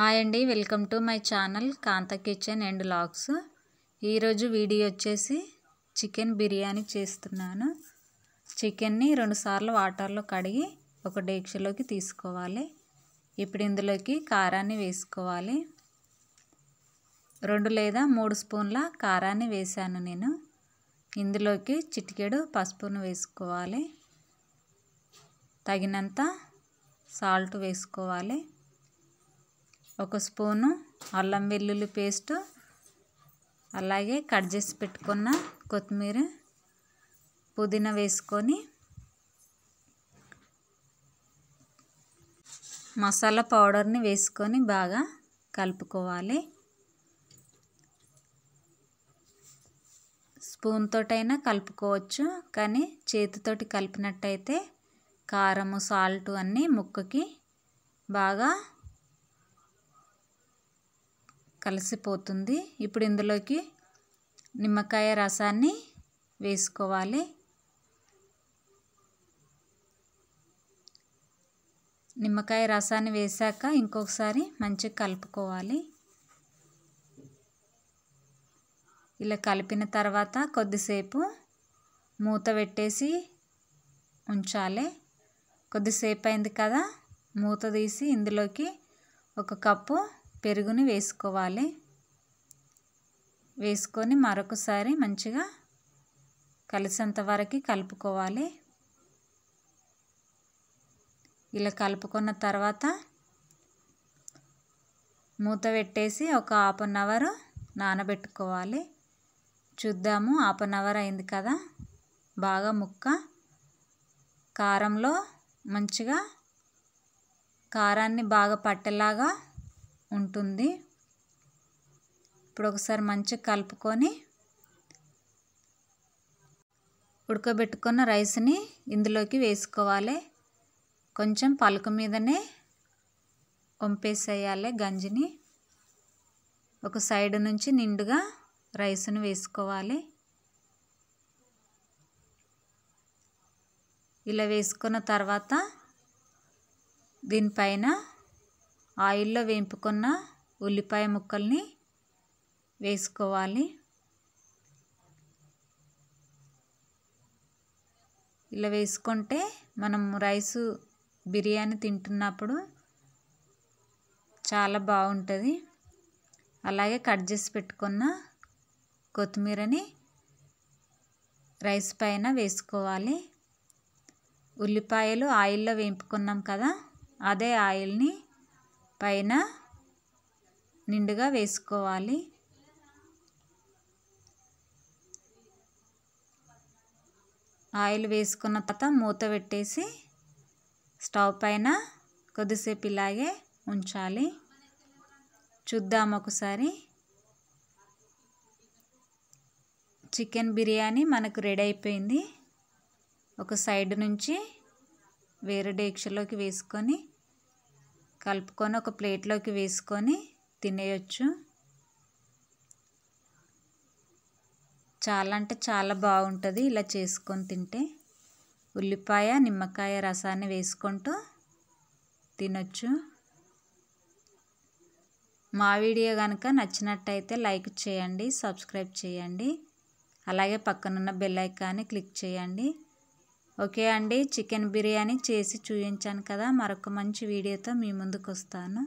hi అండి welcome to my channel Kanta kitchen and logs ఈరోజు video వచ్చేసి చికెన్ బిర్యానీ చేస్తున్నాను చికెన్ని రెండుసార్లు వాటర్లో కడిగి ఒక డేక్షలోకి తీసుకోవాలి ఇప్పుడు ఇందులోకి కారాన్ని వేసుకోవాలి రెండు లేదా మూడు స్పూన్ల కారాన్ని వేశాను నేను ఇందులోకి చిటికెడు పసుపును వేసుకోవాలి తగినంత సాల్ట్ వేసుకోవాలి ఒక స్పూను అల్లం వెల్లుల్లి పేస్టు అలాగే కట్ చేసి పెట్టుకున్న కొత్తిమీర పుదీనా వేసుకొని మసాలా పౌడర్ని వేసుకొని బాగా కలుపుకోవాలి స్పూన్ తోటైనా కలుపుకోవచ్చు కానీ చేతితోటి కలిపినట్టయితే కారము సాల్ట్ అన్నీ ముక్కకి బాగా కలిసిపోతుంది ఇప్పుడు ఇందులోకి నిమ్మకాయ రసాన్ని వేసుకోవాలి నిమ్మకాయ రసాన్ని వేశాక ఇంకొకసారి మంచిగా కలుపుకోవాలి ఇలా కలిపిన తర్వాత కొద్దిసేపు మూత పెట్టేసి ఉంచాలి కొద్దిసేపు అయింది కదా మూత తీసి ఇందులోకి ఒక కప్పు పెరుగుని వేసుకోవాలి వేసుకొని మరొకసారి మంచిగా కలిసేంత వరకు కలుపుకోవాలి ఇలా కలుపుకున్న తర్వాత మూత పెట్టేసి ఒక హాఫ్ అన్ అవర్ నానబెట్టుకోవాలి చూద్దాము హాఫ్ అన్ అవర్ అయింది కదా బాగా ముక్క కారంలో మంచిగా కారాన్ని బాగా పట్టేలాగా ఉంటుంది ఇప్పుడు ఒకసారి మంచిగా కలుపుకొని ఉడకబెట్టుకున్న రైస్ని ఇందులోకి వేసుకోవాలి కొంచెం పలుక మీదనే వంపేసేయాలి గంజిని ఒక సైడ్ నుంచి నిండుగా రైస్ను వేసుకోవాలి ఇలా వేసుకున్న తర్వాత దీనిపైన ఆయిల్లో వేపుకున్న ఉల్లిపాయ ముక్కల్ని వేసుకోవాలి ఇలా వేసుకుంటే మనం రైసు బిర్యానీ తింటున్నప్పుడు చాలా బాగుంటుంది అలాగే కట్ చేసి పెట్టుకున్న కొత్తిమీరని రైస్ పైన వేసుకోవాలి ఉల్లిపాయలు ఆయిల్లో వేపుకున్నాం కదా అదే ఆయిల్ని పైన నిండుగా వేసుకోవాలి ఆయిల్ వేసుకున్న తర్వాత మూత పెట్టేసి స్టవ్ పైన కొద్దిసేపు ఇలాగే ఉంచాలి చూద్దాం ఒకసారి చికెన్ బిర్యానీ మనకు రెడీ అయిపోయింది ఒక సైడ్ నుంచి వేరే డేక్షలోకి వేసుకొని కలుపుకొని ఒక ప్లేట్లోకి వేసుకొని తినేయచ్చు చాలా అంటే చాలా బాగుంటుంది ఇలా చేసుకొని తింటే ఉల్లిపాయ నిమ్మకాయ రసాన్ని వేసుకుంటూ తినొచ్చు మా వీడియో కనుక నచ్చినట్టయితే లైక్ చేయండి సబ్స్క్రైబ్ చేయండి అలాగే పక్కనున్న బెల్ ఐకాన్ని క్లిక్ చేయండి ఓకే అండి చికెన్ బిర్యానీ చేసి చూపించాను కదా మరొక మంచి వీడియోతో మీ ముందుకు వస్తాను